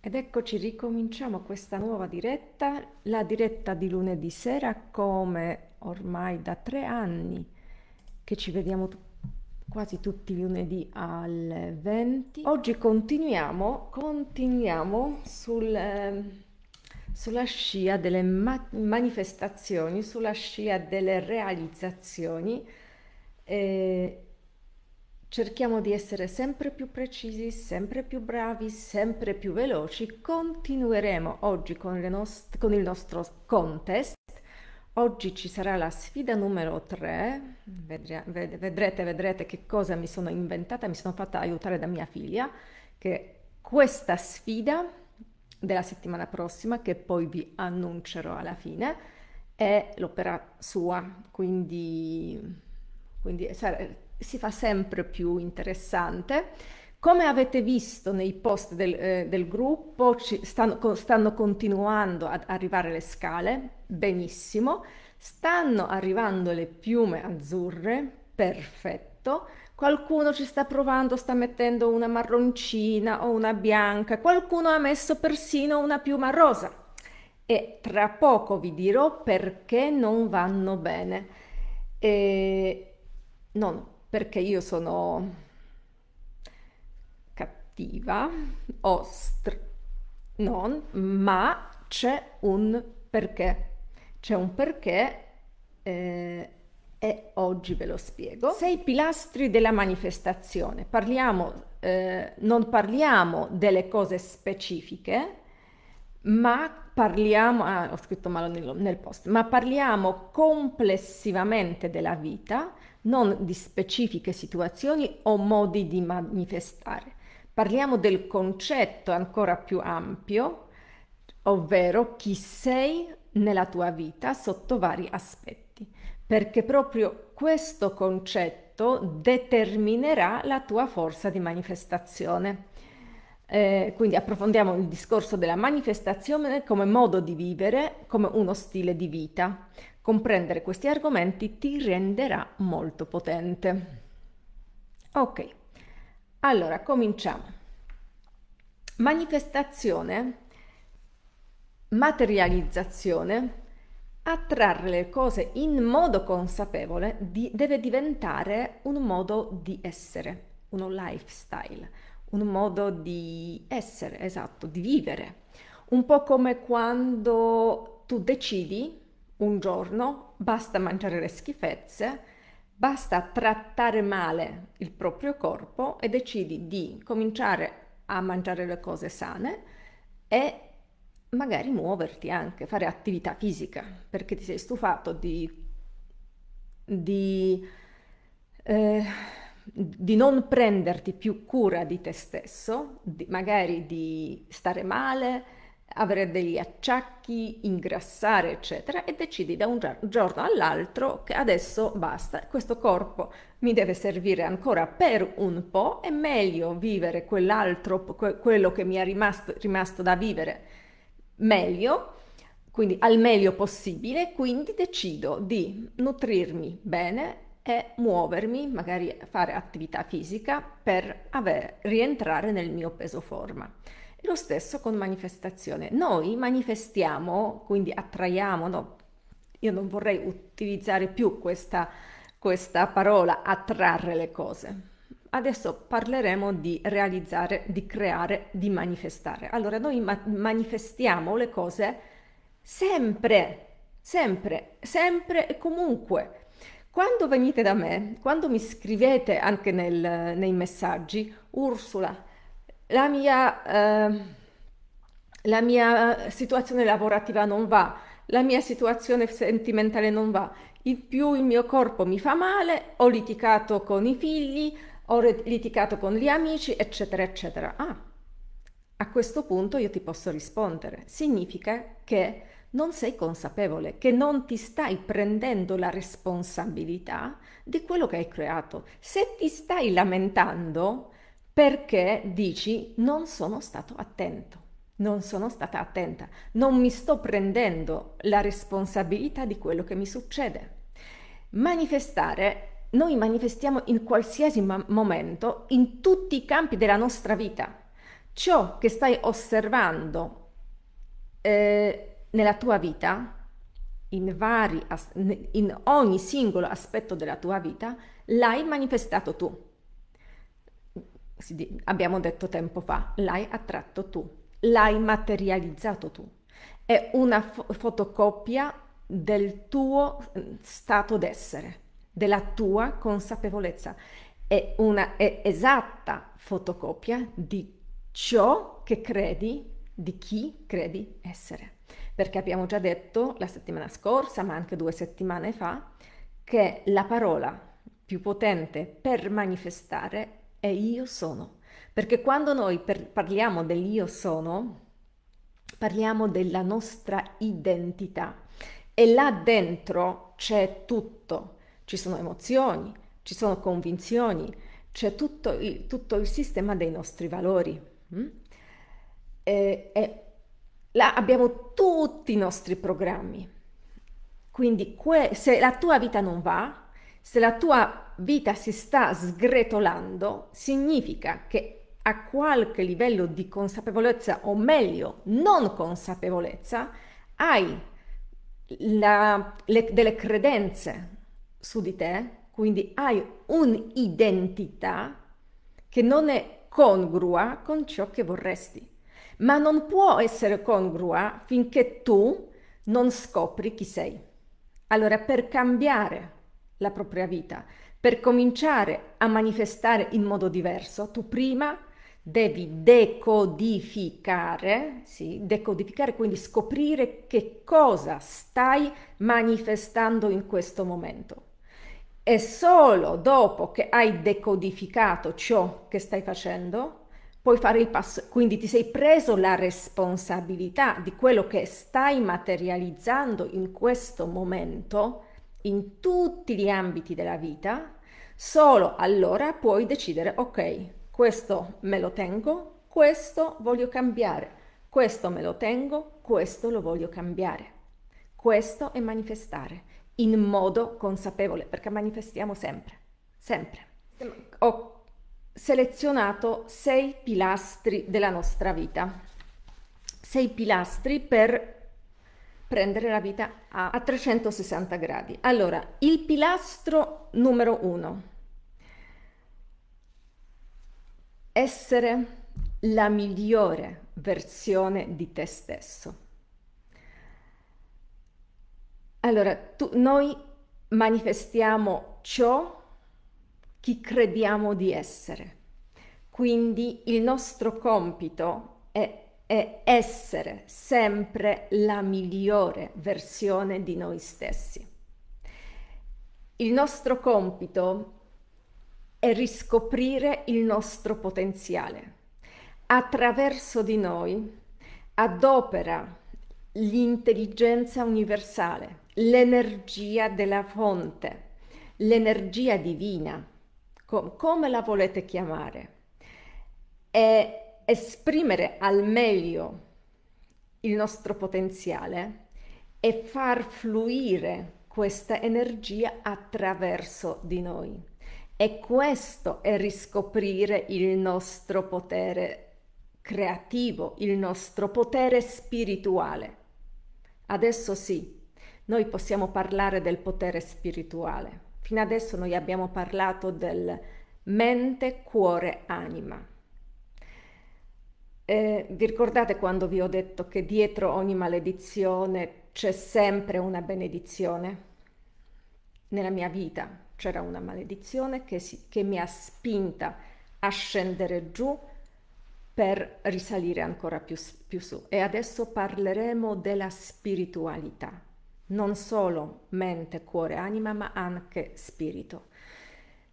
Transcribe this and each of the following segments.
Ed eccoci, ricominciamo questa nuova diretta, la diretta di lunedì sera, come ormai da tre anni che ci vediamo t- quasi tutti i lunedì alle 20. Oggi continuiamo, continuiamo sul, eh, sulla scia delle ma- manifestazioni, sulla scia delle realizzazioni. Eh, Cerchiamo di essere sempre più precisi, sempre più bravi, sempre più veloci. Continueremo oggi con, nost- con il nostro contest. Oggi ci sarà la sfida numero 3. Vedre- ved- vedrete, vedrete che cosa mi sono inventata. Mi sono fatta aiutare da mia figlia che questa sfida della settimana prossima, che poi vi annuncerò alla fine, è l'opera sua. Quindi, quindi sarà si fa sempre più interessante. Come avete visto nei post del, eh, del gruppo, stanno, stanno, continuando ad arrivare le scale, benissimo, stanno arrivando le piume azzurre, perfetto, qualcuno ci sta provando, sta mettendo una marroncina o una bianca, qualcuno ha messo persino una piuma rosa e tra poco vi dirò perché non vanno bene. E... No, no, perché io sono cattiva, ostr, non, ma c'è un perché. C'è un perché eh, e oggi ve lo spiego. Sei pilastri della manifestazione. Parliamo, eh, non parliamo delle cose specifiche, ma parliamo, ah, ho scritto male nel, nel post, ma parliamo complessivamente della vita non di specifiche situazioni o modi di manifestare. Parliamo del concetto ancora più ampio, ovvero chi sei nella tua vita sotto vari aspetti, perché proprio questo concetto determinerà la tua forza di manifestazione. Eh, quindi approfondiamo il discorso della manifestazione come modo di vivere, come uno stile di vita. Comprendere questi argomenti ti renderà molto potente. Ok, allora cominciamo. Manifestazione, materializzazione, attrarre le cose in modo consapevole di, deve diventare un modo di essere, uno lifestyle, un modo di essere, esatto, di vivere. Un po' come quando tu decidi un giorno, basta mangiare le schifezze, basta trattare male il proprio corpo e decidi di cominciare a mangiare le cose sane e magari muoverti anche, fare attività fisica, perché ti sei stufato di, di, eh, di non prenderti più cura di te stesso, di, magari di stare male, avere degli acciacchi, ingrassare, eccetera, e decidi da un giorno all'altro che adesso basta, questo corpo mi deve servire ancora per un po', è meglio vivere quell'altro, quello che mi è rimasto, rimasto da vivere meglio, quindi al meglio possibile, quindi decido di nutrirmi bene e muovermi, magari fare attività fisica per avere, rientrare nel mio peso forma. Lo stesso con manifestazione. Noi manifestiamo, quindi attraiamo, no, io non vorrei utilizzare più questa, questa parola, attrarre le cose. Adesso parleremo di realizzare, di creare, di manifestare. Allora, noi ma- manifestiamo le cose sempre, sempre, sempre e comunque. Quando venite da me, quando mi scrivete anche nel, nei messaggi, Ursula, la mia, eh, la mia situazione lavorativa non va, la mia situazione sentimentale non va, in più il mio corpo mi fa male, ho litigato con i figli, ho litigato con gli amici, eccetera, eccetera. Ah, a questo punto io ti posso rispondere. Significa che non sei consapevole, che non ti stai prendendo la responsabilità di quello che hai creato. Se ti stai lamentando, perché dici non sono stato attento, non sono stata attenta, non mi sto prendendo la responsabilità di quello che mi succede. Manifestare noi manifestiamo in qualsiasi momento, in tutti i campi della nostra vita. Ciò che stai osservando eh, nella tua vita, in, vari in ogni singolo aspetto della tua vita, l'hai manifestato tu abbiamo detto tempo fa, l'hai attratto tu, l'hai materializzato tu. È una fo- fotocopia del tuo mm, stato d'essere, della tua consapevolezza. È una è esatta fotocopia di ciò che credi, di chi credi essere. Perché abbiamo già detto la settimana scorsa, ma anche due settimane fa, che la parola più potente per manifestare è io sono. Perché quando noi per, parliamo dell'io sono, parliamo della nostra identità e là dentro c'è tutto, ci sono emozioni, ci sono convinzioni, c'è tutto il, tutto il sistema dei nostri valori. Mm? E, e là abbiamo tutti i nostri programmi. Quindi que- se la tua vita non va, se la tua vita si sta sgretolando, significa che a qualche livello di consapevolezza, o meglio, non consapevolezza, hai la, le, delle credenze su di te, quindi hai un'identità che non è congrua con ciò che vorresti, ma non può essere congrua finché tu non scopri chi sei. Allora, per cambiare la propria vita. Per cominciare a manifestare in modo diverso, tu prima devi decodificare, sì, decodificare, quindi scoprire che cosa stai manifestando in questo momento. E solo dopo che hai decodificato ciò che stai facendo, puoi fare il passo, quindi ti sei preso la responsabilità di quello che stai materializzando in questo momento in tutti gli ambiti della vita, solo allora puoi decidere, ok, questo me lo tengo, questo voglio cambiare, questo me lo tengo, questo lo voglio cambiare. Questo è manifestare in modo consapevole, perché manifestiamo sempre, sempre. Ho selezionato sei pilastri della nostra vita, sei pilastri per prendere la vita a, a 360 gradi. Allora, il pilastro numero uno, essere la migliore versione di te stesso. Allora, tu, noi manifestiamo ciò che crediamo di essere. Quindi il nostro compito è è essere sempre la migliore versione di noi stessi. Il nostro compito è riscoprire il nostro potenziale. Attraverso di noi adopera l'intelligenza universale, l'energia della fonte, l'energia divina, com come la volete chiamare. E esprimere al meglio il nostro potenziale e far fluire questa energia attraverso di noi. E questo è riscoprire il nostro potere creativo, il nostro potere spirituale. Adesso sì, noi possiamo parlare del potere spirituale. Fino adesso noi abbiamo parlato del mente, cuore, anima. Eh, vi ricordate quando vi ho detto che dietro ogni maledizione c'è sempre una benedizione? Nella mia vita c'era una maledizione che, si, che mi ha spinta a scendere giù per risalire ancora più, più su. E adesso parleremo della spiritualità, non solo mente, cuore, anima, ma anche spirito.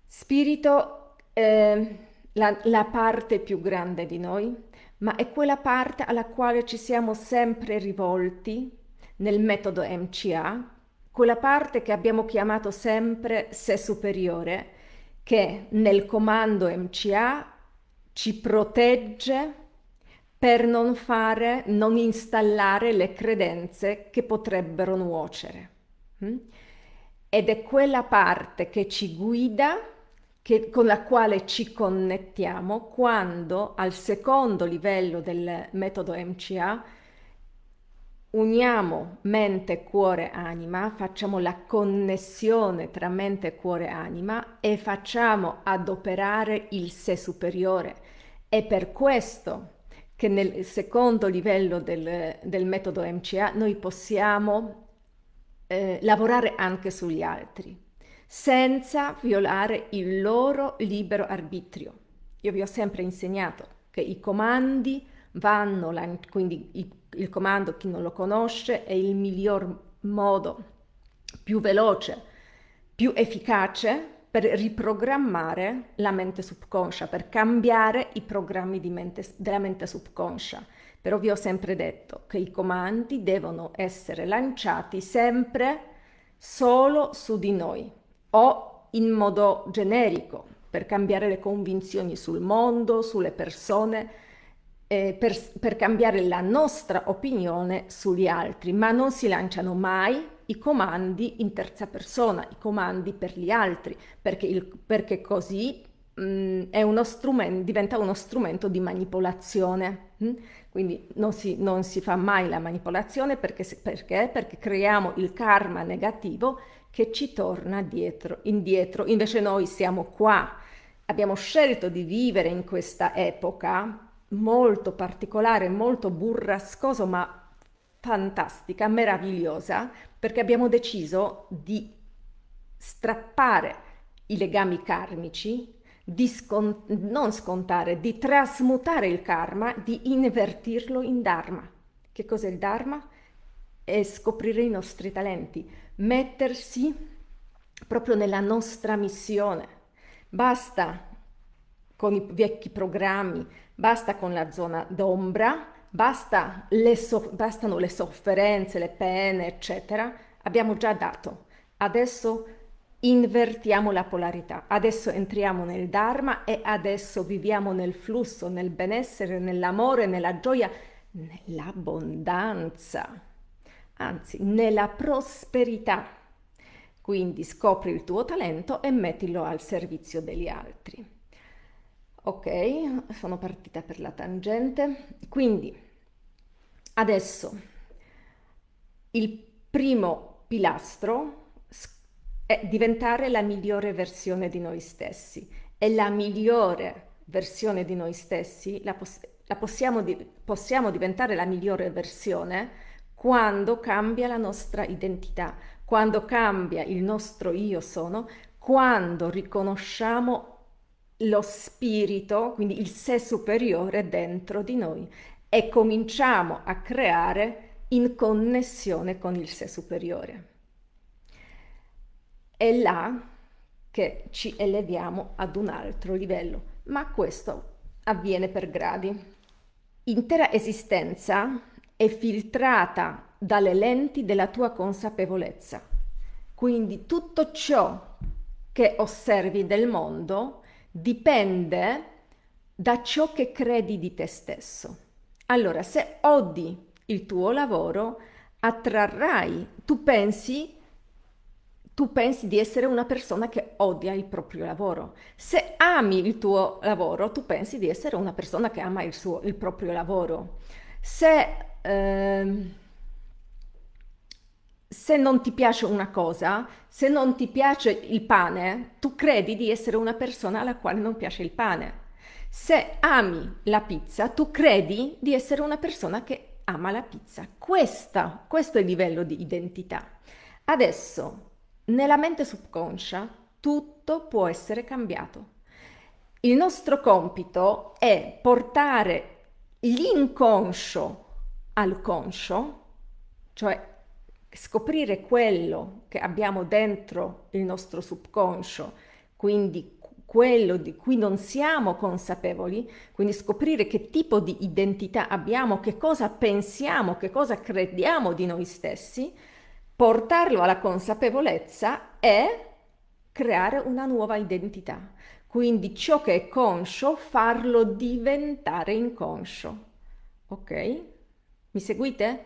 Spirito, eh, la, la parte più grande di noi, ma è quella parte alla quale ci siamo sempre rivolti nel metodo MCA, quella parte che abbiamo chiamato sempre sé superiore, che nel comando MCA ci protegge per non fare, non installare le credenze che potrebbero nuocere. Hm? Ed è quella parte che ci guida che, con la quale ci connettiamo quando al secondo livello del metodo MCA uniamo mente, cuore, anima, facciamo la connessione tra mente, cuore, anima e facciamo adoperare il sé superiore. È per questo che nel secondo livello del, del metodo MCA noi possiamo eh, lavorare anche sugli altri senza violare il loro libero arbitrio. Io vi ho sempre insegnato che i comandi vanno, quindi il comando, chi non lo conosce, è il miglior modo, più veloce, più efficace per riprogrammare la mente subconscia, per cambiare i programmi mente, della mente subconscia. Però vi ho sempre detto che i comandi devono essere lanciati sempre solo su di noi, o in modo generico per cambiare le convinzioni sul mondo, sulle persone, eh, per, per cambiare la nostra opinione sugli altri, ma non si lanciano mai i comandi in terza persona, i comandi per gli altri, perché, il, perché così mm, uno diventa uno strumento di manipolazione. Mm? Quindi non si, non si fa mai la manipolazione perché, perché? perché creiamo il karma negativo che ci torna dietro, indietro. Invece noi siamo qua, abbiamo scelto di vivere in questa epoca molto particolare, molto burrascosa, ma fantastica, meravigliosa, perché abbiamo deciso di strappare i legami karmici, di scont- non scontare, di trasmutare il karma, di invertirlo in dharma. Che cos'è il dharma? È scoprire i nostri talenti, mettersi proprio nella nostra missione. Basta con i vecchi programmi, basta con la zona d'ombra, basta le so bastano le sofferenze, le pene, eccetera. Abbiamo già dato. Adesso invertiamo la polarità. Adesso entriamo nel Dharma e adesso viviamo nel flusso, nel benessere, nell'amore, nella gioia, nell'abbondanza anzi nella prosperità. Quindi scopri il tuo talento e mettilo al servizio degli altri. Ok, sono partita per la tangente. Quindi adesso il primo pilastro è diventare la migliore versione di noi stessi e la migliore versione di noi stessi la, poss la possiamo, di possiamo diventare la migliore versione quando cambia la nostra identità, quando cambia il nostro io sono, quando riconosciamo lo spirito, quindi il sé superiore dentro di noi e cominciamo a creare in connessione con il sé superiore. È là che ci eleviamo ad un altro livello, ma questo avviene per gradi. Intera esistenza è filtrata dalle lenti della tua consapevolezza. Quindi tutto ciò che osservi del mondo dipende da ciò che credi di te stesso. Allora, se odi il tuo lavoro, attrarrai, tu pensi, tu pensi di essere una persona che odia il proprio lavoro. Se ami il tuo lavoro, tu pensi di essere una persona che ama il, suo, il proprio lavoro. Se ehm, se non ti piace una cosa, se non ti piace il pane, tu credi di essere una persona alla quale non piace il pane. Se ami la pizza, tu credi di essere una persona che ama la pizza. Questa, questo è il livello di identità. Adesso, nella mente subconscia, tutto può essere cambiato. Il nostro compito è portare l'inconscio al conscio, cioè scoprire quello che abbiamo dentro il nostro subconscio, quindi quello di cui non siamo consapevoli, quindi scoprire che tipo di identità abbiamo, che cosa pensiamo, che cosa crediamo di noi stessi, portarlo alla consapevolezza e creare una nuova identità. Quindi ciò che è conscio, farlo diventare inconscio. Ok? Mi seguite?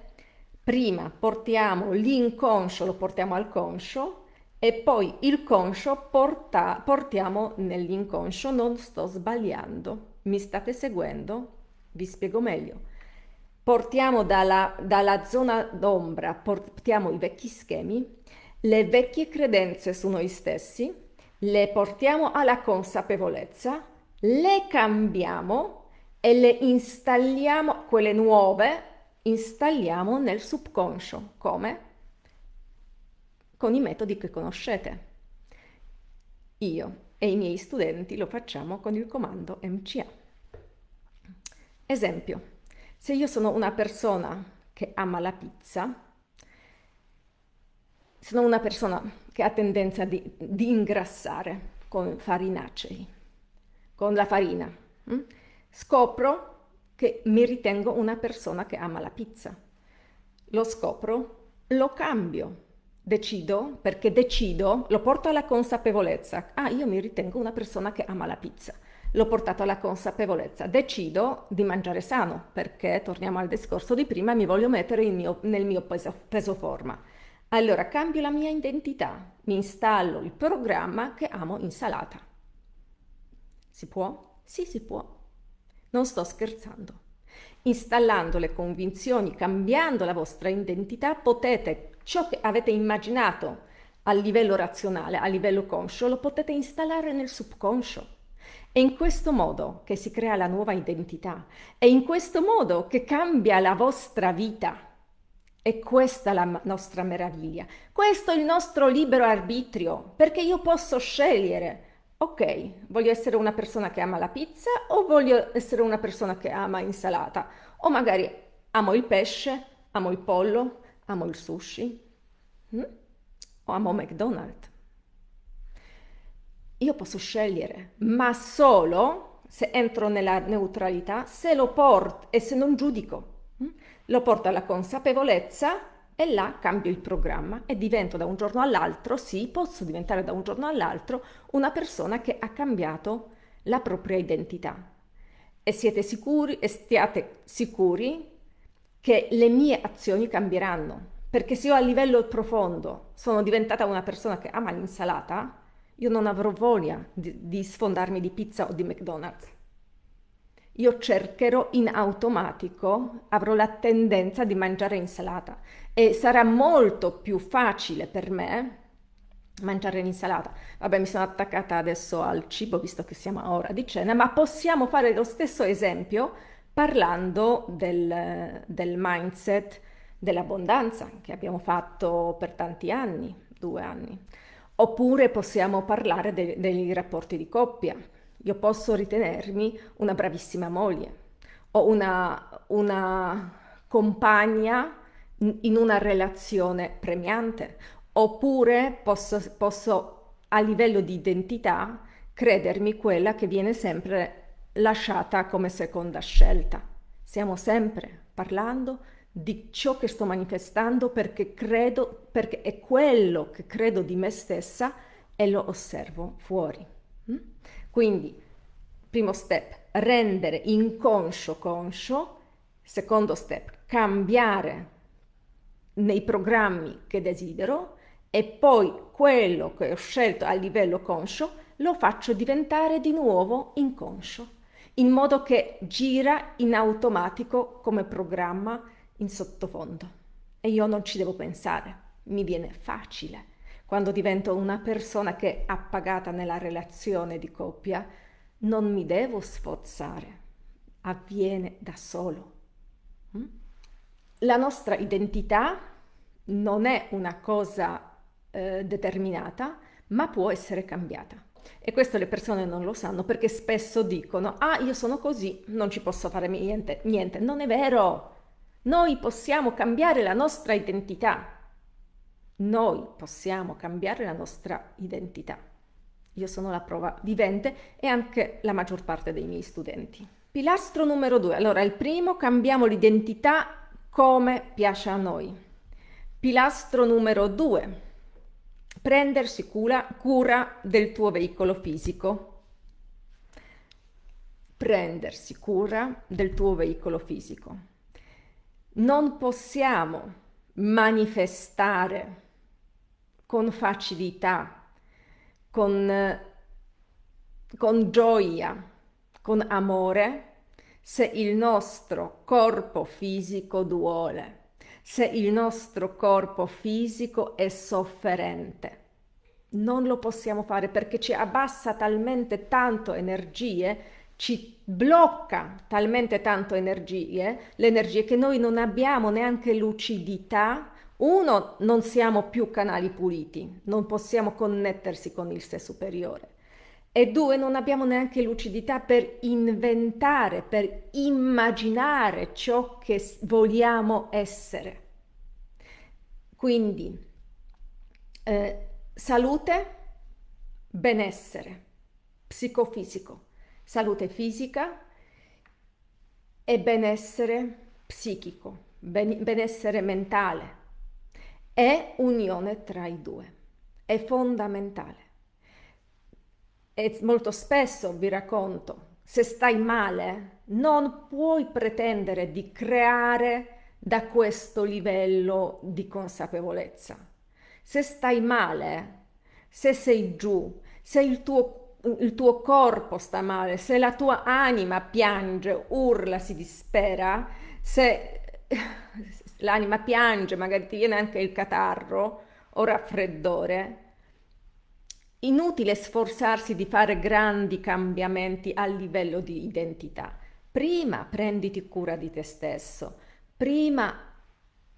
Prima portiamo l'inconscio, lo portiamo al conscio e poi il conscio porta, portiamo nell'inconscio. Non sto sbagliando. Mi state seguendo? Vi spiego meglio. Portiamo dalla, dalla zona d'ombra, portiamo i vecchi schemi, le vecchie credenze su noi stessi, le portiamo alla consapevolezza, le cambiamo e le installiamo quelle nuove installiamo nel subconscio. Come? Con i metodi che conoscete. Io e i miei studenti lo facciamo con il comando MCA. Esempio, se io sono una persona che ama la pizza, sono una persona che ha tendenza di, di ingrassare con farinacei, con la farina, mm? scopro che mi ritengo una persona che ama la pizza. Lo scopro, lo cambio, decido, perché decido, lo porto alla consapevolezza. Ah, io mi ritengo una persona che ama la pizza. L'ho portato alla consapevolezza. Decido di mangiare sano, perché, torniamo al discorso di prima, mi voglio mettere mio, nel mio peso, peso forma. Allora cambio la mia identità, mi installo il programma che amo insalata. Si può? Sì, si può. Non sto scherzando. Installando le convinzioni, cambiando la vostra identità, potete ciò che avete immaginato a livello razionale, a livello conscio, lo potete installare nel subconscio. È in questo modo che si crea la nuova identità, è in questo modo che cambia la vostra vita. E questa è la nostra meraviglia, questo è il nostro libero arbitrio, perché io posso scegliere ok, voglio essere una persona che ama la pizza o voglio essere una persona che ama insalata? O magari amo il pesce, amo il pollo, amo il sushi hm? o amo McDonald's. Io posso scegliere, ma solo se entro nella neutralità, se lo porto e se non giudico, hm? lo porto alla consapevolezza e là cambio il programma e divento da un giorno all'altro, sì, posso diventare da un giorno all'altro una persona che ha cambiato la propria identità. E siete sicuri e stiate sicuri che le mie azioni cambieranno, perché se io a livello profondo sono diventata una persona che ama l'insalata, io non avrò voglia di, di sfondarmi di pizza o di McDonald's io cercherò in automatico, avrò la tendenza di mangiare insalata e sarà molto più facile per me mangiare l'insalata. Vabbè, mi sono attaccata adesso al cibo visto che siamo a ora di cena, ma possiamo fare lo stesso esempio parlando del, del mindset dell'abbondanza che abbiamo fatto per tanti anni, due anni. Oppure possiamo parlare de- dei rapporti di coppia io posso ritenermi una bravissima moglie o una, una compagna in una relazione premiante, oppure posso, posso a livello di identità credermi quella che viene sempre lasciata come seconda scelta. Stiamo sempre parlando di ciò che sto manifestando perché credo, perché è quello che credo di me stessa e lo osservo fuori. Quindi, primo step, rendere inconscio conscio, secondo step, cambiare nei programmi che desidero e poi quello che ho scelto a livello conscio lo faccio diventare di nuovo inconscio, in modo che gira in automatico come programma in sottofondo e io non ci devo pensare, mi viene facile quando divento una persona che è appagata nella relazione di coppia, non mi devo sforzare, avviene da solo. Mm? La nostra identità non è una cosa eh, determinata, ma può essere cambiata. E questo le persone non lo sanno perché spesso dicono, ah io sono così, non ci posso fare niente, niente. Non è vero, noi possiamo cambiare la nostra identità. Noi possiamo cambiare la nostra identità. Io sono la prova vivente e anche la maggior parte dei miei studenti. Pilastro numero due. Allora, il primo, cambiamo l'identità come piace a noi. Pilastro numero due, prendersi cura, cura del tuo veicolo fisico prendersi cura del tuo veicolo fisico. Non possiamo manifestare con facilità, con, con gioia, con amore se il nostro corpo fisico duole, se il nostro corpo fisico è sofferente. Non lo possiamo fare perché ci abbassa talmente tanto energie, ci blocca talmente tanto energie, le energie che noi non abbiamo neanche lucidità uno, non siamo più canali puliti, non possiamo connettersi con il sé superiore. E due, non abbiamo neanche lucidità per inventare, per immaginare ciò che vogliamo essere. Quindi, eh, salute, benessere psicofisico, salute fisica e benessere psichico, ben- benessere mentale, è unione tra i due, è fondamentale. E molto spesso vi racconto, se stai male, non puoi pretendere di creare da questo livello di consapevolezza. Se stai male, se sei giù, se il tuo, il tuo corpo sta male, se la tua anima piange, urla, si dispera, se l'anima piange, magari ti viene anche il catarro o raffreddore, inutile sforzarsi di fare grandi cambiamenti a livello di identità. Prima prenditi cura di te stesso, prima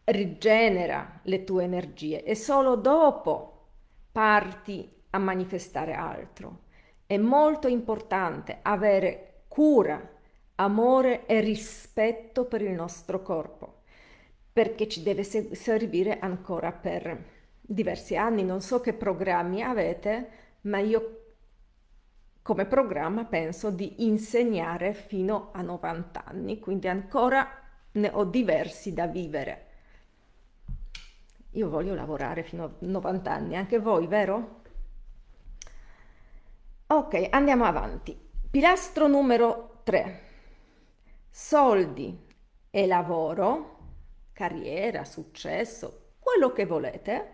rigenera le tue energie e solo dopo parti a manifestare altro. È molto importante avere cura, amore e rispetto per il nostro corpo perché ci deve servire ancora per diversi anni. Non so che programmi avete, ma io come programma penso di insegnare fino a 90 anni, quindi ancora ne ho diversi da vivere. Io voglio lavorare fino a 90 anni, anche voi, vero? Ok, andiamo avanti. Pilastro numero 3. Soldi e lavoro carriera, successo, quello che volete,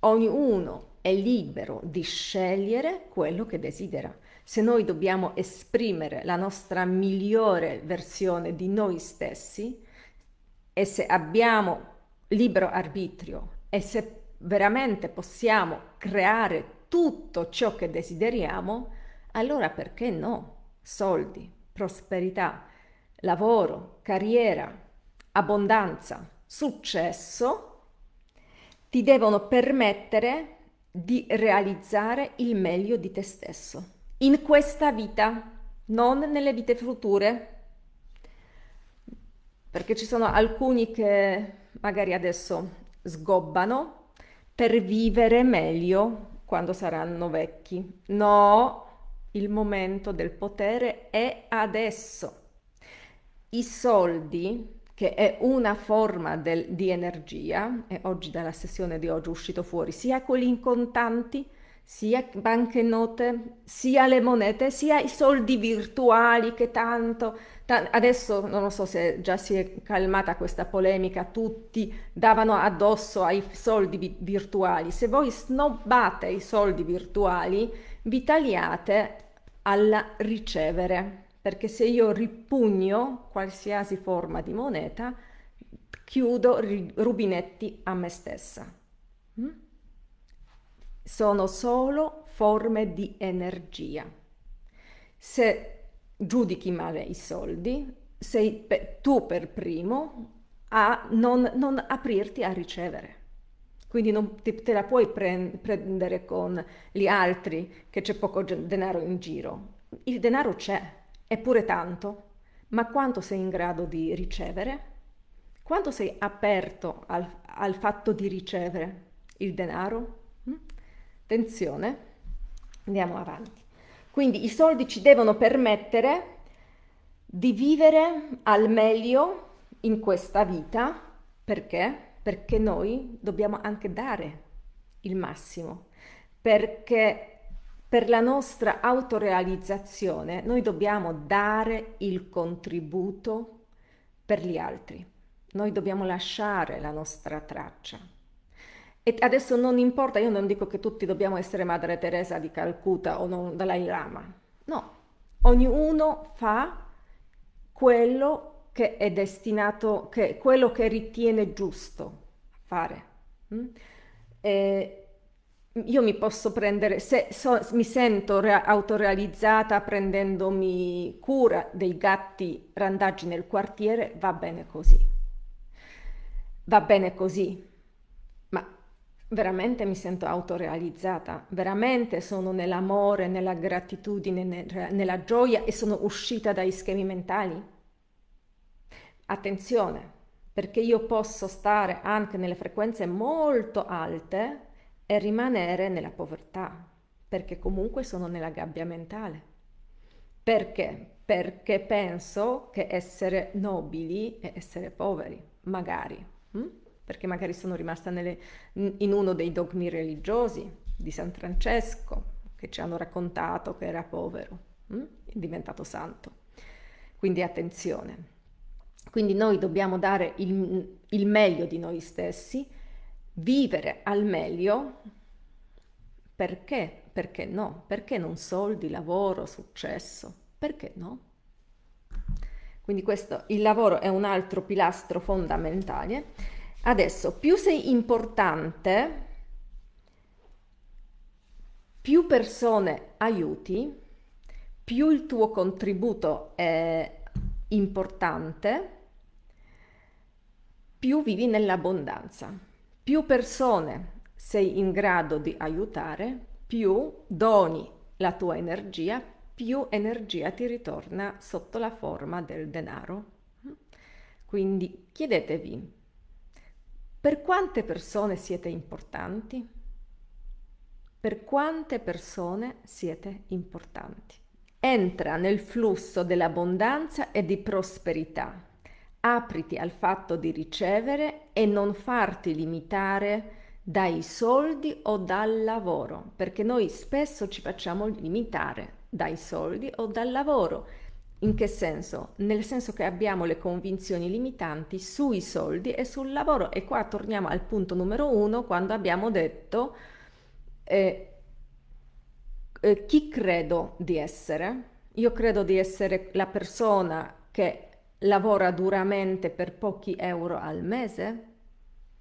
ognuno è libero di scegliere quello che desidera. Se noi dobbiamo esprimere la nostra migliore versione di noi stessi e se abbiamo libero arbitrio e se veramente possiamo creare tutto ciò che desideriamo, allora perché no? Soldi, prosperità, lavoro, carriera, abbondanza, successo, ti devono permettere di realizzare il meglio di te stesso in questa vita, non nelle vite future. Perché ci sono alcuni che magari adesso sgobbano per vivere meglio quando saranno vecchi. No, il momento del potere è adesso. I soldi che è una forma del, di energia, e oggi dalla sessione di oggi è uscito fuori sia quelli in contanti, sia banche note, sia le monete, sia i soldi virtuali che tanto... Ta adesso non lo so se già si è calmata questa polemica, tutti davano addosso ai soldi vi virtuali. Se voi snobbate i soldi virtuali, vi tagliate al ricevere perché se io ripugno qualsiasi forma di moneta, chiudo rubinetti a me stessa. Mm? Sono solo forme di energia. Se giudichi male i soldi, sei pe tu per primo a non, non, aprirti a ricevere. Quindi non te, te la puoi pre prendere con gli altri che c'è poco denaro in giro. Il denaro c'è, Eppure tanto, ma quanto sei in grado di ricevere? Quanto sei aperto al, al fatto di ricevere il denaro? Mm? Attenzione, andiamo avanti. Quindi i soldi ci devono permettere di vivere al meglio in questa vita, perché? Perché noi dobbiamo anche dare il massimo, perché per la nostra autorealizzazione noi dobbiamo dare il contributo per gli altri, noi dobbiamo lasciare la nostra traccia. E adesso non importa, io non dico che tutti dobbiamo essere Madre Teresa di Calcutta o non Dalai Lama, no, ognuno fa quello che è destinato, che, quello che ritiene giusto fare. Mm? E, io mi posso prendere, se so, mi sento re- autorealizzata prendendomi cura dei gatti randaggi nel quartiere, va bene così. Va bene così. Ma veramente mi sento autorealizzata, veramente sono nell'amore, nella gratitudine, nel, nella gioia e sono uscita dai schemi mentali. Attenzione, perché io posso stare anche nelle frequenze molto alte è rimanere nella povertà, perché comunque sono nella gabbia mentale. Perché? Perché penso che essere nobili è essere poveri, magari, hm? perché magari sono rimasta nelle, in uno dei dogmi religiosi di San Francesco, che ci hanno raccontato che era povero, hm? è diventato santo. Quindi attenzione. Quindi noi dobbiamo dare il, il meglio di noi stessi vivere al meglio, perché? Perché no? Perché non soldi, lavoro, successo? Perché no? Quindi questo, il lavoro è un altro pilastro fondamentale. Adesso, più sei importante, più persone aiuti, più il tuo contributo è importante, più vivi nell'abbondanza più persone sei in grado di aiutare, più doni la tua energia, più energia ti ritorna sotto la forma del denaro. Quindi chiedetevi, per quante persone siete importanti? Per quante persone siete importanti? Entra nel flusso dell'abbondanza e di prosperità apriti al fatto di ricevere e non farti limitare dai soldi o dal lavoro, perché noi spesso ci facciamo limitare dai soldi o dal lavoro. In che senso? Nel senso che abbiamo le convinzioni limitanti sui soldi e sul lavoro. E qua torniamo al punto numero uno quando abbiamo detto eh, eh, chi credo di essere. Io credo di essere la persona che lavora duramente per pochi euro al mese?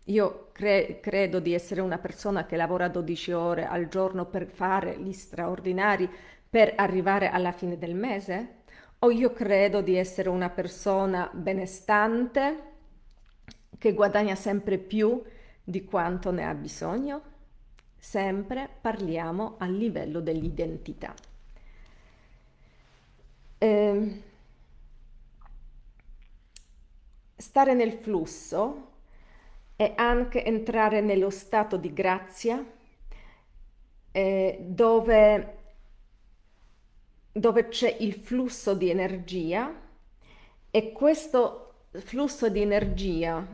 Io cre credo di essere una persona che lavora 12 ore al giorno per fare gli straordinari per arrivare alla fine del mese? O io credo di essere una persona benestante che guadagna sempre più di quanto ne ha bisogno? Sempre parliamo a livello dell'identità. Eh, stare nel flusso e anche entrare nello stato di grazia eh, dove, dove c'è il flusso di energia e questo flusso di energia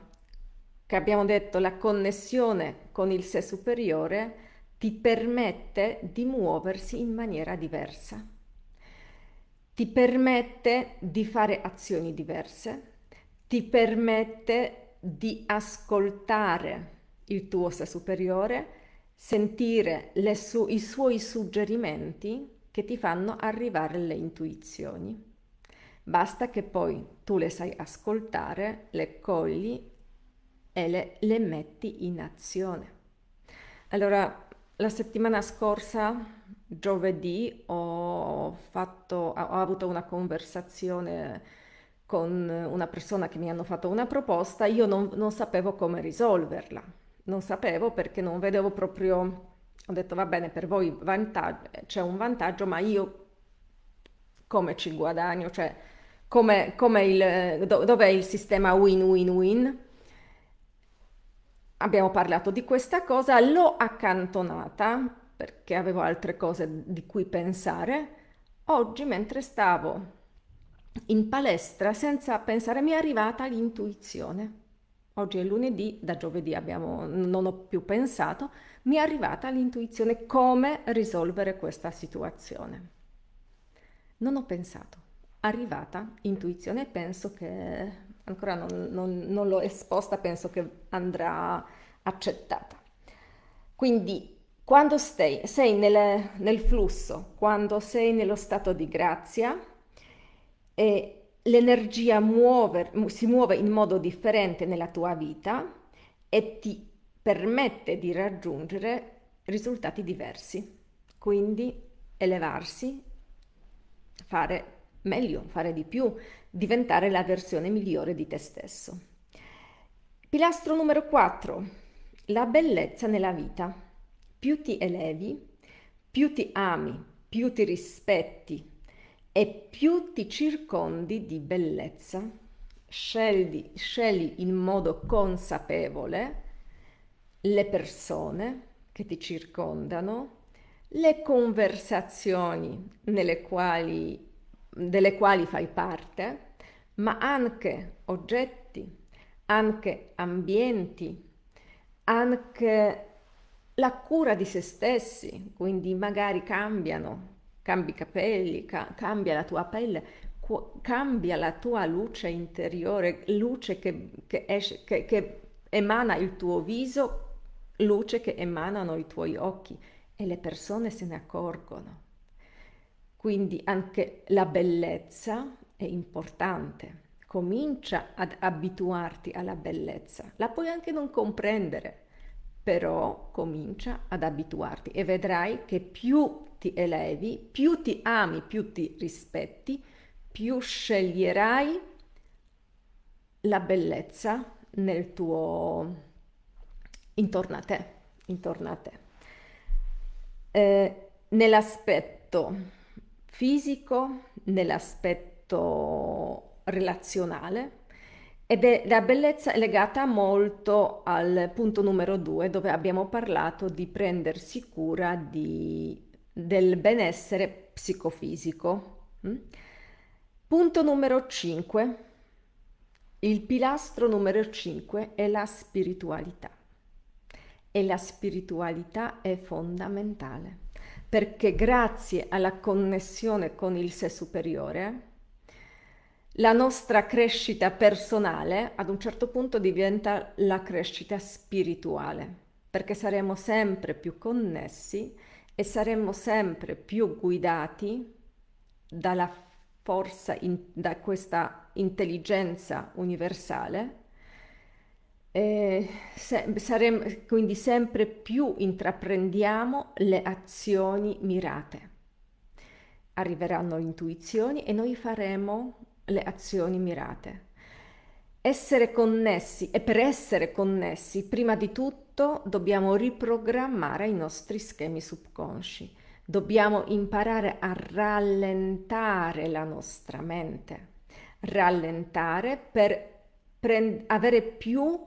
che abbiamo detto la connessione con il sé superiore ti permette di muoversi in maniera diversa, ti permette di fare azioni diverse, ti permette di ascoltare il tuo sé superiore, sentire su- i suoi suggerimenti che ti fanno arrivare le intuizioni. Basta che poi tu le sai ascoltare, le cogli e le, le metti in azione. Allora, la settimana scorsa, giovedì, ho, fatto, ho avuto una conversazione con una persona che mi hanno fatto una proposta, io non, non sapevo come risolverla, non sapevo perché non vedevo proprio, ho detto va bene per voi c'è un vantaggio, ma io come ci guadagno, cioè come, come il, do, dov'è il sistema win-win-win? Abbiamo parlato di questa cosa, l'ho accantonata perché avevo altre cose di cui pensare. Oggi mentre stavo in palestra senza pensare, mi è arrivata l'intuizione. Oggi è lunedì, da giovedì abbiamo, non ho più pensato, mi è arrivata l'intuizione come risolvere questa situazione. Non ho pensato, arrivata intuizione, penso che ancora non, non, non l'ho esposta, penso che andrà accettata. Quindi quando stai, sei nel, nel flusso, quando sei nello stato di grazia, eh, l'energia muove, si muove in modo differente nella tua vita e ti permette di raggiungere risultati diversi. Quindi elevarsi, fare meglio, fare di più, diventare la versione migliore di te stesso. Pilastro numero 4. La bellezza nella vita. Più ti elevi, più ti ami, più ti rispetti, e più ti circondi di bellezza, scegli, scegli in modo consapevole le persone che ti circondano, le conversazioni quali, delle quali fai parte, ma anche oggetti, anche ambienti, anche la cura di se stessi, quindi magari cambiano, cambi capelli, ca- cambia la tua pelle, cu- cambia la tua luce interiore, luce che, che, esce, che, che emana il tuo viso, luce che emanano i tuoi occhi e le persone se ne accorgono. Quindi anche la bellezza è importante. Comincia ad abituarti alla bellezza. La puoi anche non comprendere, però comincia ad abituarti e vedrai che più ti elevi, più ti ami, più ti rispetti, più sceglierai la bellezza nel tuo intorno a te, intorno a te. Eh, nell'aspetto fisico, nell'aspetto relazionale ed è la bellezza è legata molto al punto numero due dove abbiamo parlato di prendersi cura di del benessere psicofisico. Mm? Punto numero 5. Il pilastro numero 5 è la spiritualità. E la spiritualità è fondamentale perché grazie alla connessione con il sé superiore, la nostra crescita personale ad un certo punto diventa la crescita spirituale, perché saremo sempre più connessi e saremmo sempre più guidati dalla forza, in, da questa intelligenza universale, se, saremo, quindi sempre più intraprendiamo le azioni mirate. Arriveranno le intuizioni e noi faremo le azioni mirate. Essere connessi e per essere connessi, prima di tutto, tutto dobbiamo riprogrammare i nostri schemi subconsci, dobbiamo imparare a rallentare la nostra mente, rallentare per prend- avere più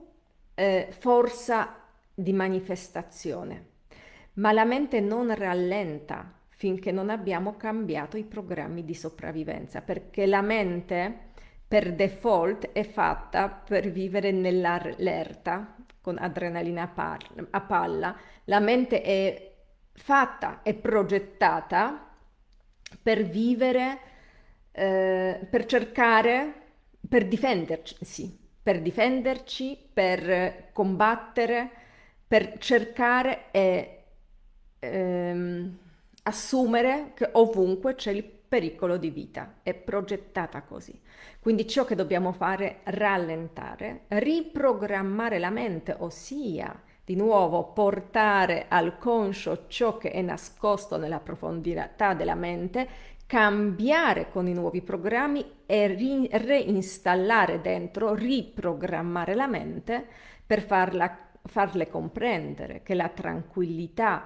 eh, forza di manifestazione. Ma la mente non rallenta finché non abbiamo cambiato i programmi di sopravvivenza, perché la mente per default è fatta per vivere nell'allerta con adrenalina a, palla, a palla. La mente è fatta e progettata per vivere, eh, per cercare, per difenderci, sì, per difenderci, per combattere, per cercare e ehm, assumere che ovunque c'è il pericolo di vita, è progettata così. Quindi ciò che dobbiamo fare è rallentare, riprogrammare la mente, ossia di nuovo portare al conscio ciò che è nascosto nella profondità della mente, cambiare con i nuovi programmi e ri- reinstallare dentro, riprogrammare la mente per farla, farle comprendere che la tranquillità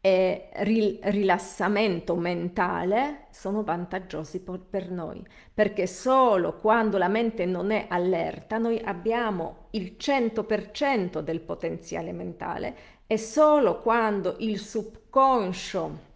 e ril- rilassamento mentale sono vantaggiosi por- per noi, perché solo quando la mente non è allerta noi abbiamo il 100% del potenziale mentale e solo quando il subconscio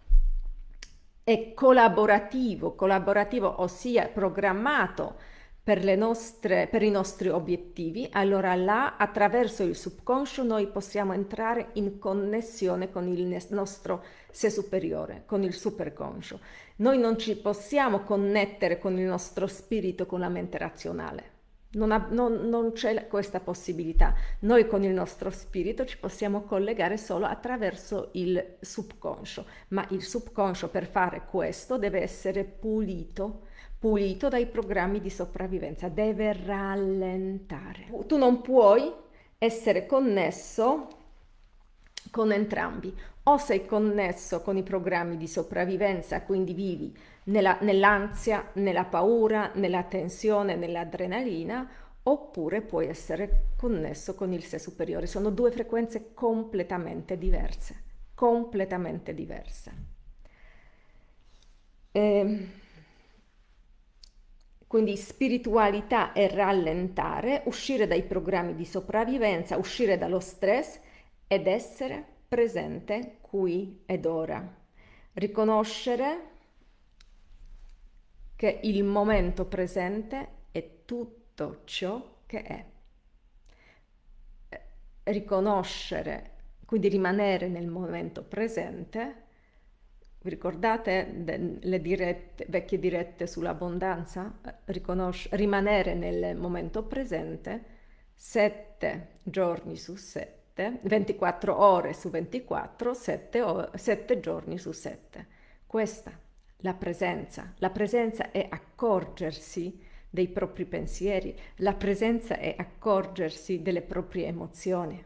è collaborativo, collaborativo ossia programmato, per, nostre, per i nostri obiettivi, allora là attraverso il subconscio noi possiamo entrare in connessione con il nostro sé superiore, con il superconscio. Noi non ci possiamo connettere con il nostro spirito, con la mente razionale. Non, ha, non, non, c'è questa possibilità. Noi con il nostro spirito ci possiamo collegare solo attraverso il subconscio, ma il subconscio per fare questo deve essere pulito pulito dai programmi di sopravvivenza, deve rallentare. Tu non puoi essere connesso con entrambi. O sei connesso con i programmi di sopravvivenza, quindi vivi nella, nell'ansia, nella paura, nella tensione, nell'adrenalina, oppure puoi essere connesso con il sé superiore. Sono due frequenze completamente diverse, completamente diverse. E ehm, quindi spiritualità e rallentare, uscire dai programmi di sopravvivenza, uscire dallo stress ed essere presente qui ed ora. Riconoscere che il momento presente è tutto ciò che è. Eh, riconoscere, quindi rimanere nel momento presente vi ricordate le dirette, vecchie dirette sull'abbondanza? Riconosce, rimanere nel momento presente 7 giorni su 7, 24 ore su 24, 7, 7 giorni su 7. Questa è la presenza. La presenza è accorgersi dei propri pensieri, la presenza è accorgersi delle proprie emozioni.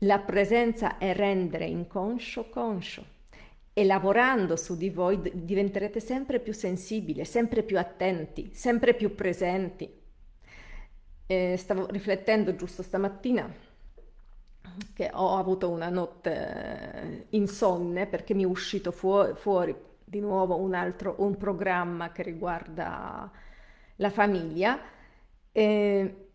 La presenza è rendere inconscio conscio e lavorando su di voi diventerete sempre più sensibili, sempre più attenti, sempre più presenti. E stavo riflettendo giusto stamattina che ho avuto una notte eh, insonne perché mi è uscito fuori, fuori di nuovo un altro un programma che riguarda la famiglia e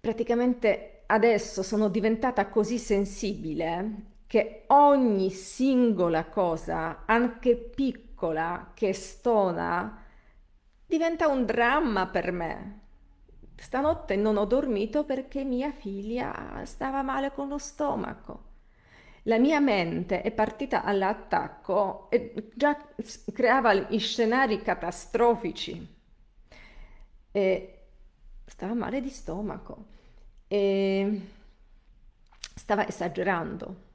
praticamente adesso sono diventata così sensibile che ogni singola cosa, anche piccola, che stona, diventa un dramma per me. Stanotte non ho dormito perché mia figlia stava male con lo stomaco. La mia mente è partita all'attacco e già creava gli scenari catastrofici. E stava male di stomaco e stava esagerando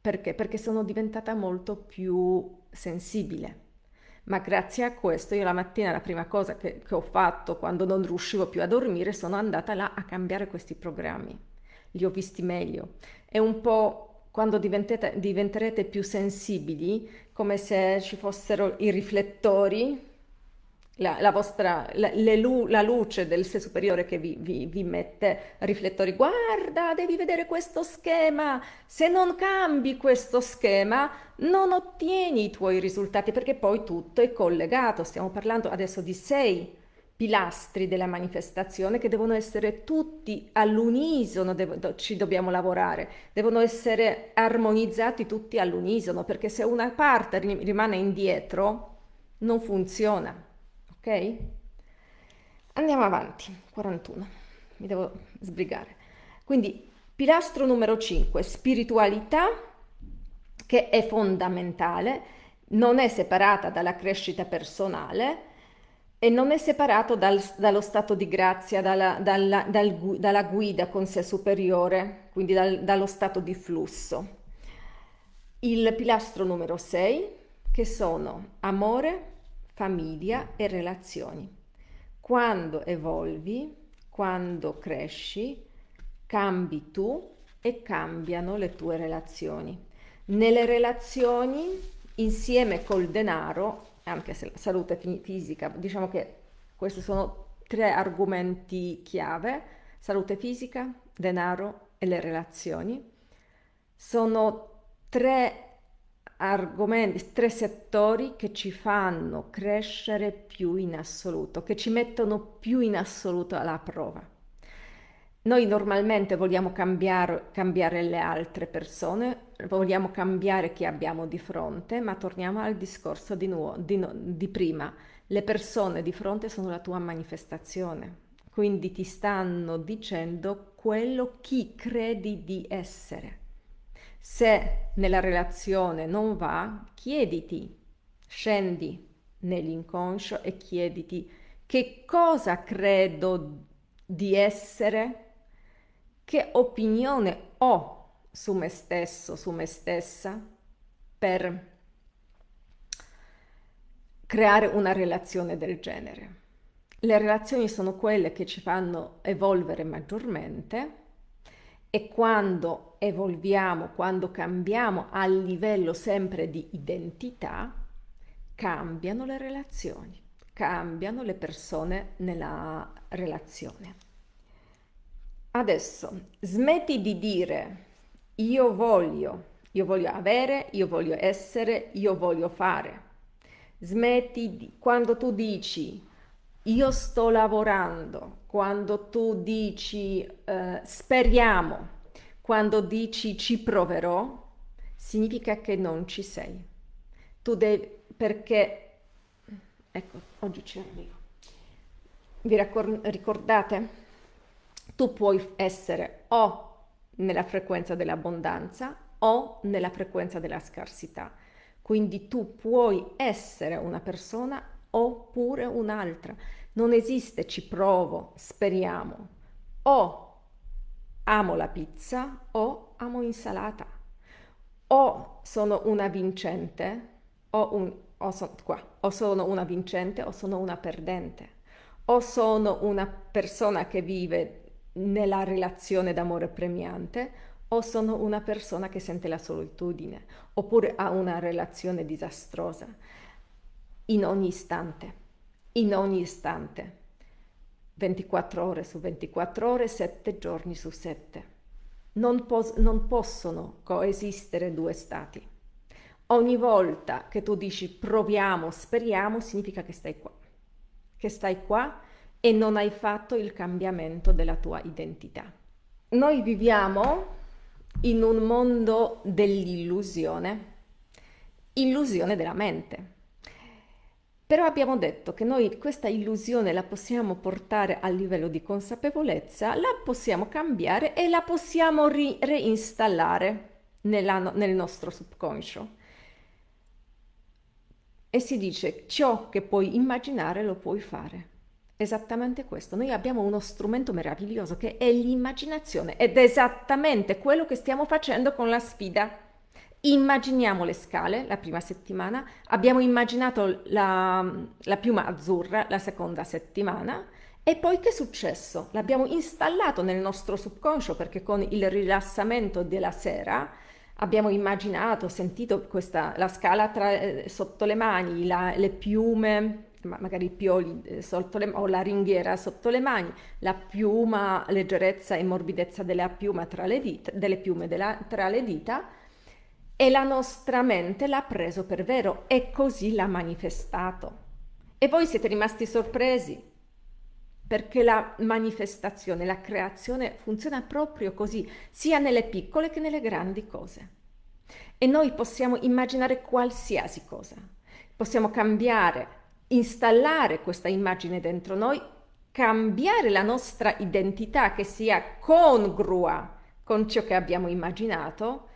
perché? Perché sono diventata molto più sensibile. Ma grazie a questo io la mattina la prima cosa che, che ho fatto quando non riuscivo più a dormire sono andata là a cambiare questi programmi. Li ho visti meglio. È un po' quando diventerete più sensibili, come se ci fossero i riflettori la, la, vostra, la, lu, la, luce del sé superiore che vi, vi, vi, mette riflettori. Guarda, devi vedere questo schema. Se non cambi questo schema, non ottieni i tuoi risultati perché poi tutto è collegato. Stiamo parlando adesso di sei pilastri della manifestazione che devono essere tutti all'unisono, devo, ci dobbiamo lavorare, devono essere armonizzati tutti all'unisono perché se una parte rimane indietro non funziona. Andiamo avanti, 41, mi devo sbrigare. Quindi pilastro numero 5, spiritualità, che è fondamentale, non è separata dalla crescita personale e non è separato dal, dallo stato di grazia, dalla, dalla, dal, dalla, guida con sé superiore, quindi dal, dallo stato di flusso. Il pilastro numero 6, che sono amore, famiglia e relazioni. Quando evolvi, quando cresci, cambi tu e cambiano le tue relazioni. Nelle relazioni, insieme col denaro, anche se la salute fisica, diciamo che questi sono tre argomenti chiave, salute fisica, denaro e le relazioni, sono tre argomenti, tre settori che ci fanno crescere più in assoluto, che ci mettono più in assoluto alla prova. Noi normalmente vogliamo cambiare, cambiare le altre persone, vogliamo cambiare chi abbiamo di fronte, ma torniamo al discorso di, nuovo, di, no, di prima. Le persone di fronte sono la tua manifestazione, quindi ti stanno dicendo quello chi credi di essere. Se nella relazione non va, chiediti, scendi nell'inconscio e chiediti che cosa credo di essere, che opinione ho su me stesso, su me stessa, per creare una relazione del genere. Le relazioni sono quelle che ci fanno evolvere maggiormente e quando evolviamo, quando cambiamo a livello sempre di identità, cambiano le relazioni, cambiano le persone nella relazione. Adesso smetti di dire io voglio, io voglio avere, io voglio essere, io voglio fare. Smetti di, quando tu dici io sto lavorando, quando tu dici eh, speriamo, quando dici ci proverò, significa che non ci sei. Tu devi, perché, ecco, oggi ci arrivo. Vi raccor- ricordate? Tu puoi essere o nella frequenza dell'abbondanza o nella frequenza della scarsità. Quindi tu puoi essere una persona oppure un'altra. Non esiste ci provo, speriamo. O amo la pizza o amo insalata. O sono una vincente o, un, o, son, qua, o sono una vincente o sono una perdente. O sono una persona che vive nella relazione d'amore premiante o sono una persona che sente la solitudine oppure ha una relazione disastrosa in ogni istante, in ogni istante. 24 ore su 24 ore, 7 giorni su 7. Non, pos- non possono coesistere due stati. Ogni volta che tu dici proviamo, speriamo, significa che stai qua. Che stai qua e non hai fatto il cambiamento della tua identità. Noi viviamo in un mondo dell'illusione, illusione della mente però abbiamo detto che noi questa illusione la possiamo portare a livello di consapevolezza, la possiamo cambiare e la possiamo ri- reinstallare nella, nel nostro subconscio. E si dice ciò che puoi immaginare lo puoi fare. Esattamente questo. Noi abbiamo uno strumento meraviglioso che è l'immaginazione ed è esattamente quello che stiamo facendo con la sfida immaginiamo le scale la prima settimana, abbiamo immaginato la, la piuma azzurra la seconda settimana e poi che è successo? L'abbiamo installato nel nostro subconscio perché con il rilassamento della sera abbiamo immaginato, sentito questa, la scala tra, eh, sotto le mani, la, le piume, magari i pioli eh, sotto le, o la ringhiera sotto le mani, la piuma, leggerezza e morbidezza della piuma tra le dita, delle piume della, tra le dita e la nostra mente l'ha preso per vero e così l'ha manifestato. E voi siete rimasti sorpresi perché la manifestazione, la creazione funziona proprio così, sia nelle piccole che nelle grandi cose. E noi possiamo immaginare qualsiasi cosa, possiamo cambiare, installare questa immagine dentro noi, cambiare la nostra identità che sia congrua con ciò che abbiamo immaginato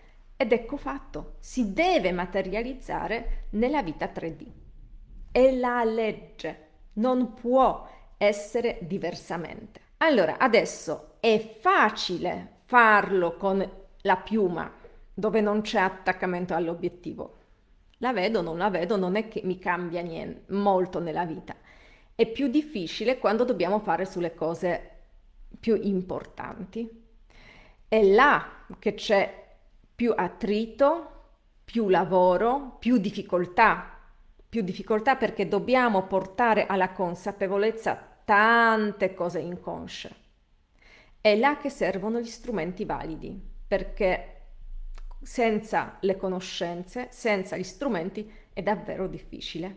ed ecco fatto, si deve materializzare nella vita 3D. È la legge, non può essere diversamente. Allora, adesso è facile farlo con la piuma, dove non c'è attaccamento all'obiettivo. La vedo, non la vedo, non è che mi cambia niente, molto nella vita. È più difficile quando dobbiamo fare sulle cose più importanti. È là che c'è più attrito, più lavoro, più difficoltà, più difficoltà perché dobbiamo portare alla consapevolezza tante cose inconsce. È là che servono gli strumenti validi, perché senza le conoscenze, senza gli strumenti è davvero difficile,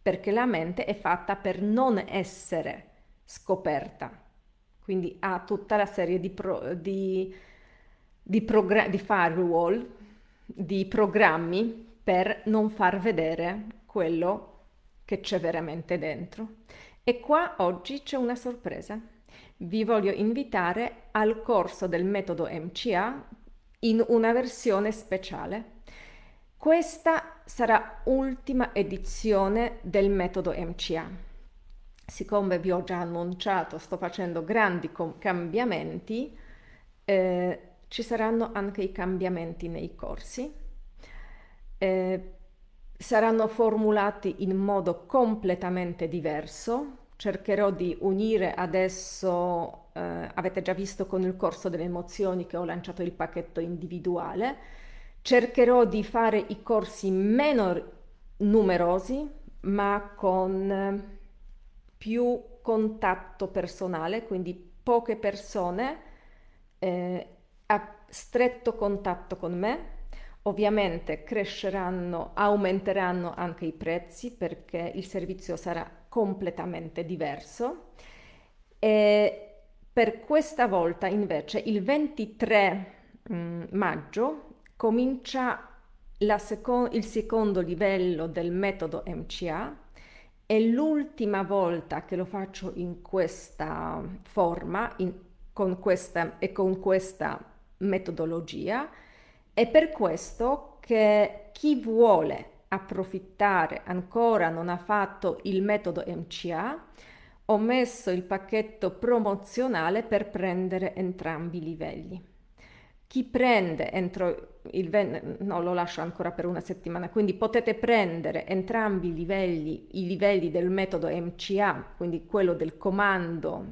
perché la mente è fatta per non essere scoperta, quindi ha tutta la serie di, pro, di di, di firewall, di programmi per non far vedere quello che c'è veramente dentro. E qua oggi c'è una sorpresa. Vi voglio invitare al corso del metodo MCA in una versione speciale. Questa sarà l'ultima edizione del metodo MCA. Siccome vi ho già annunciato, sto facendo grandi cambiamenti, eh, ci saranno anche i cambiamenti nei corsi, eh, saranno formulati in modo completamente diverso. Cercherò di unire adesso, eh, avete già visto con il corso delle emozioni che ho lanciato il pacchetto individuale, cercherò di fare i corsi meno numerosi ma con eh, più contatto personale, quindi poche persone eh, a stretto contatto con me. Ovviamente cresceranno, aumenteranno anche i prezzi perché il servizio sarà completamente diverso. E per questa volta invece il 23 maggio comincia seco- il secondo livello del metodo MCA. È l'ultima volta che lo faccio in questa forma in, con questa, e con questa metodologia. È per questo che chi vuole approfittare ancora non ha fatto il metodo MCA, ho messo il pacchetto promozionale per prendere entrambi i livelli. Chi prende entro il ven- no, lo lascio ancora per una settimana, quindi potete prendere entrambi i livelli, i livelli del metodo MCA, quindi quello del comando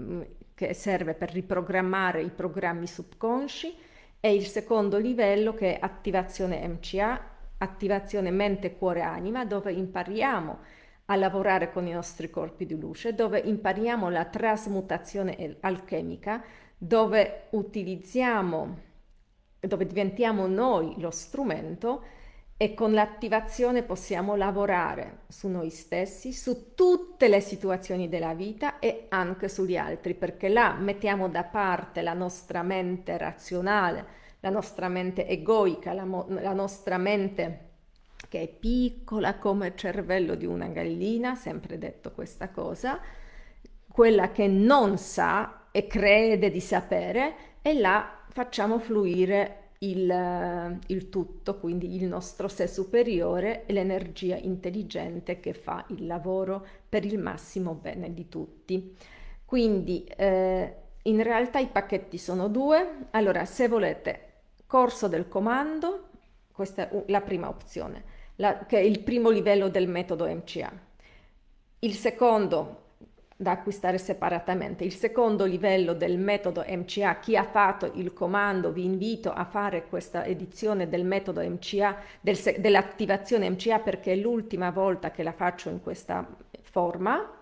mm, che serve per riprogrammare i programmi subconsci e il secondo livello che è attivazione MCA, attivazione mente, cuore, anima, dove impariamo a lavorare con i nostri corpi di luce, dove impariamo la trasmutazione alchemica, dove utilizziamo, dove diventiamo noi lo strumento e con l'attivazione possiamo lavorare su noi stessi, su tutte le situazioni della vita e anche sugli altri, perché là mettiamo da parte la nostra mente razionale, la nostra mente egoica, la, la nostra mente che è piccola come il cervello di una gallina, sempre detto questa cosa, quella che non sa e crede di sapere, e là facciamo fluire il, eh, il tutto, quindi il nostro sé superiore e l'energia intelligente che fa il lavoro per il massimo bene di tutti. Quindi eh, in realtà i pacchetti sono due, allora se volete corso del comando, questa è la prima opzione, la, che è il primo livello del metodo MCA. Il secondo da acquistare separatamente. Il secondo livello del metodo MCA, chi ha fatto il comando, vi invito a fare questa edizione del metodo MCA, del, dell'attivazione MCA perché è l'ultima volta che la faccio in questa forma.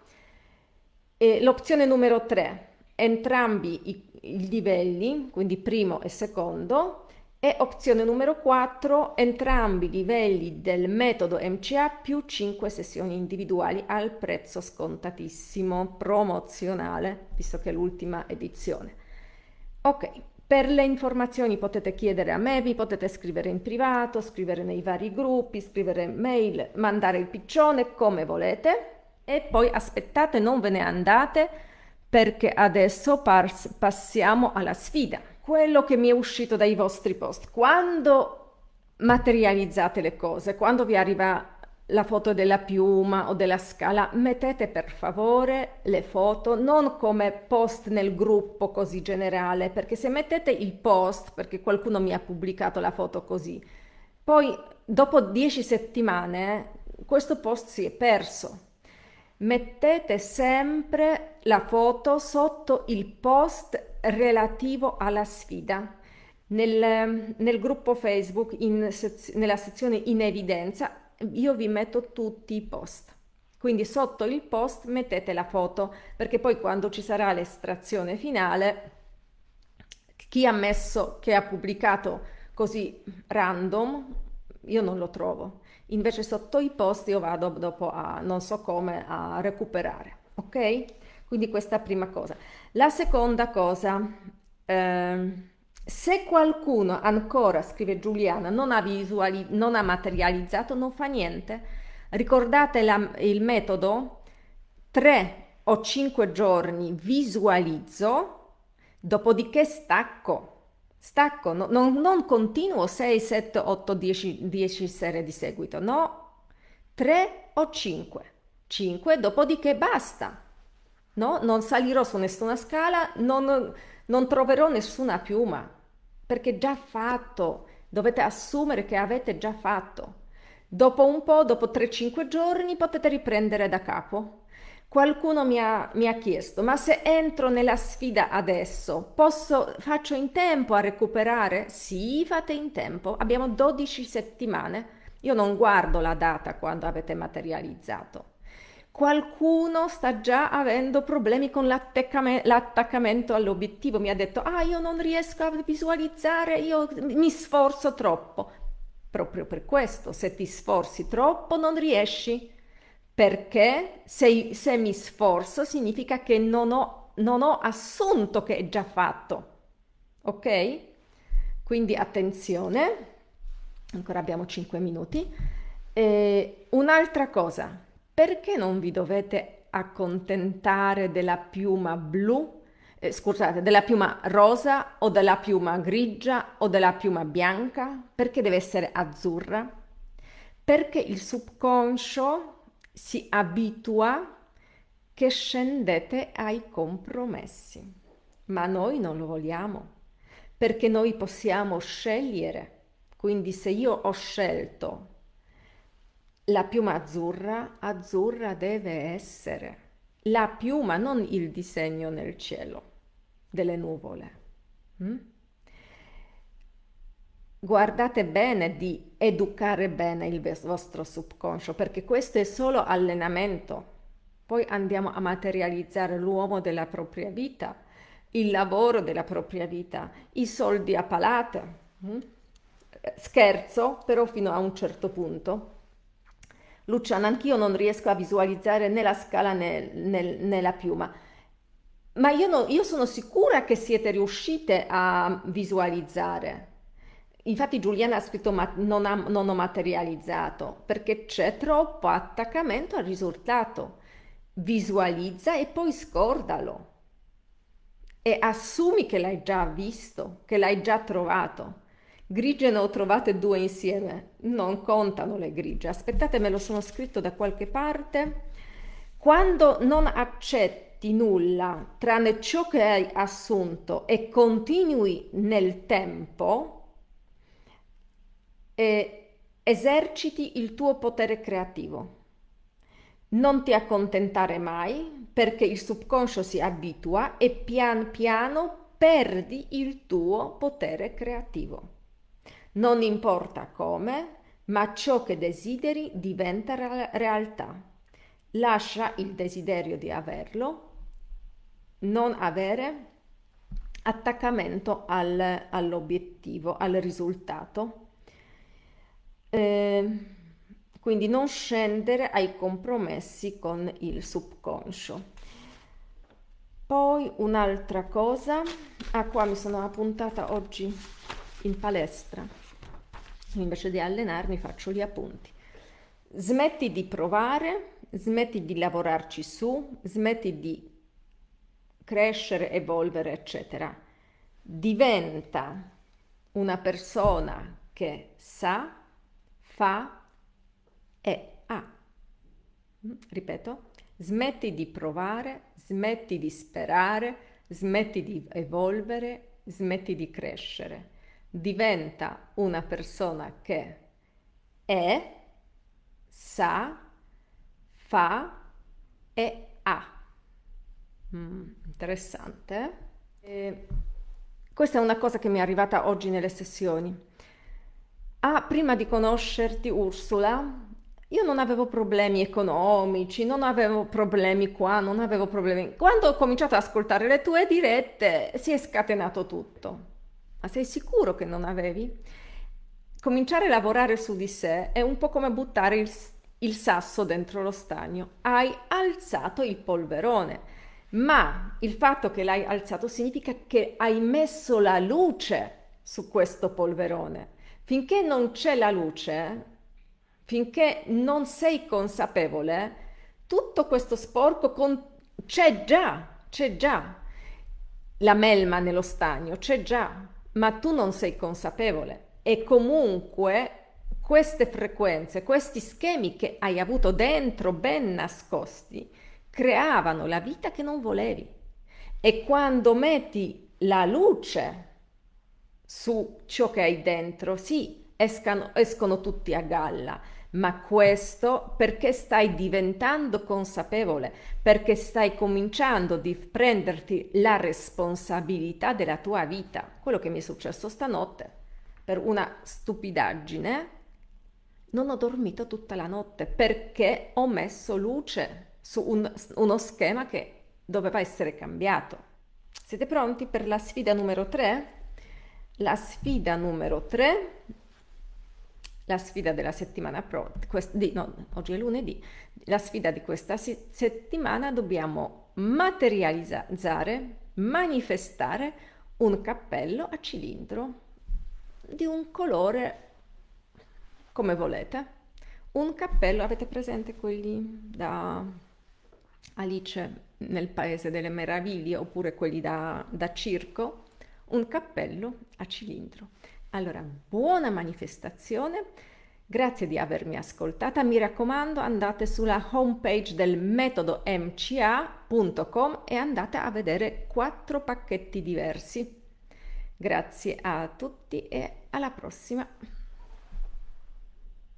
E l'opzione numero 3, entrambi i, i livelli, quindi primo e secondo, e opzione numero 4 entrambi i livelli del metodo MCA più 5 sessioni individuali al prezzo scontatissimo promozionale visto che è l'ultima edizione ok per le informazioni potete chiedere a me, vi potete scrivere in privato, scrivere nei vari gruppi, scrivere mail, mandare il piccione come volete e poi aspettate, non ve ne andate perché adesso passiamo alla sfida quello che mi è uscito dai vostri post. Quando materializzate le cose, quando vi arriva la foto della piuma o della scala, mettete per favore le foto non come post nel gruppo così generale, perché se mettete il post, perché qualcuno mi ha pubblicato la foto così, poi dopo 10 settimane questo post si è perso mettete sempre la foto sotto il post relativo alla sfida. Nel, nel gruppo Facebook, in, nella sezione in evidenza, io vi metto tutti i post. Quindi sotto il post mettete la foto, perché poi quando ci sarà l'estrazione finale, chi ha messo, che ha pubblicato così random, io non lo trovo. Invece sotto i post io vado dopo a non so come a recuperare, ok? Quindi questa prima cosa. La seconda cosa, eh, se qualcuno ancora, scrive Giuliana, non ha, visuali- non ha materializzato, non fa niente. Ricordate la, il metodo 3 o 5 giorni visualizzo, dopodiché stacco stacco, no, non, non, continuo 6, 7, 8, 10, 10 serie di seguito, no, 3 o 5, 5, dopodiché basta, no, non salirò su nessuna scala, non, non troverò nessuna piuma, perché già fatto, dovete assumere che avete già fatto. Dopo un po', dopo 3-5 giorni, potete riprendere da capo. Qualcuno mi ha, mi ha, chiesto, ma se entro nella sfida adesso, posso, faccio in tempo a recuperare? Sì, fate in tempo, abbiamo 12 settimane. Io non guardo la data quando avete materializzato. Qualcuno sta già avendo problemi con l'attaccamento all'obiettivo, mi ha detto, ah, io non riesco a visualizzare, io mi sforzo troppo. Proprio per questo, se ti sforzi troppo non riesci perché se, se mi sforzo significa che non ho, non ho assunto che è già fatto. Ok? Quindi attenzione, ancora abbiamo 5 minuti. E un'altra cosa, perché non vi dovete accontentare della piuma blu, eh, scusate, della piuma rosa o della piuma grigia o della piuma bianca? Perché deve essere azzurra? Perché il subconscio si abitua che scendete ai compromessi, ma noi non lo vogliamo perché noi possiamo scegliere. Quindi se io ho scelto la piuma azzurra, azzurra deve essere la piuma, non il disegno nel cielo delle nuvole. Mm? guardate bene di educare bene il vostro subconscio, perché questo è solo allenamento. Poi andiamo a materializzare l'uomo della propria vita, il lavoro della propria vita, i soldi a palate. Mm? Scherzo, però fino a un certo punto. Luciana, anch'io non riesco a visualizzare né la scala né, né, né la piuma, ma io, no, io sono sicura che siete riuscite a visualizzare Infatti Giuliana ha scritto ma non, ha, non ho materializzato perché c'è troppo attaccamento al risultato. Visualizza e poi scordalo e assumi che l'hai già visto, che l'hai già trovato. Grigie ne ho trovate due insieme, non contano le grigie. Aspettate, me lo sono scritto da qualche parte. Quando non accetti nulla tranne ciò che hai assunto e continui nel tempo, eh, eserciti il tuo potere creativo. Non ti accontentare mai perché il subconscio si abitua e pian piano perdi il tuo potere creativo. Non importa come, ma ciò che desideri diventa realtà. Lascia il desiderio di averlo, non avere attaccamento al, all'obiettivo, al risultato Ehm, quindi non scendere ai compromessi con il subconscio. Poi un'altra cosa, a ah, qua mi sono appuntata oggi in palestra, invece di allenarmi faccio gli appunti. Smetti di provare, smetti di lavorarci su, smetti di crescere, evolvere, eccetera. Diventa una persona che sa fa e a. Mm, ripeto, smetti di provare, smetti di sperare, smetti di evolvere, smetti di crescere. Diventa una persona che è, sa, fa e ha. Mm, interessante. Eh? questa è una cosa che mi è arrivata oggi nelle sessioni. Ah, prima di conoscerti Ursula, io non avevo problemi economici, non avevo problemi qua, non avevo problemi... Quando ho cominciato ad ascoltare le tue dirette si è scatenato tutto. Ma sei sicuro che non avevi? Cominciare a lavorare su di sé è un po' come buttare il, il sasso dentro lo stagno. Hai alzato il polverone, ma il fatto che l'hai alzato significa che hai messo la luce su questo polverone Finché non c'è la luce, finché non sei consapevole, tutto questo sporco con... c'è già, c'è già. La melma nello stagno c'è già, ma tu non sei consapevole e comunque queste frequenze, questi schemi che hai avuto dentro ben nascosti, creavano la vita che non volevi. E quando metti la luce su ciò che hai dentro. Sì, escano, escono tutti a galla, ma questo perché stai diventando consapevole, perché stai cominciando di prenderti la responsabilità della tua vita. Quello che mi è successo stanotte, per una stupidaggine, non ho dormito tutta la notte perché ho messo luce su un, uno schema che doveva essere cambiato. Siete pronti per la sfida numero 3? La sfida numero 3, la sfida della settimana prossima, no, oggi è lunedì, la sfida di questa se settimana dobbiamo materializzare, manifestare un cappello a cilindro di un colore come volete. Un cappello, avete presente quelli da Alice nel Paese delle Meraviglie oppure quelli da, da circo? un cappello a cilindro. Allora, buona manifestazione, grazie di avermi ascoltata, mi raccomando andate sulla homepage del metodo mca.com e andate a vedere quattro pacchetti diversi. Grazie a tutti e alla prossima!